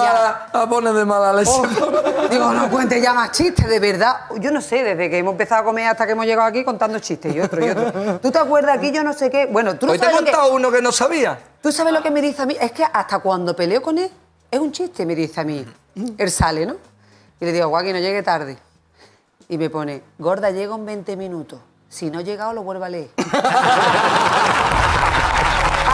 A ya. de mala leche. Oh, digo, no cuentes ya más chistes, de verdad. Yo no sé, desde que hemos empezado a comer hasta que hemos llegado aquí contando chistes y otro y otro. ¿Tú te acuerdas aquí yo no sé qué? Bueno, tú Hoy te he contado uno que no sabía. ¿Tú sabes lo que me dice a mí? Es que hasta cuando peleo con él, es un chiste, me dice a mí. Él sale, ¿no? Y le digo, guau, que no llegue tarde. Y me pone, gorda, llego en 20 minutos. Si no he llegado, lo vuelvo a leer.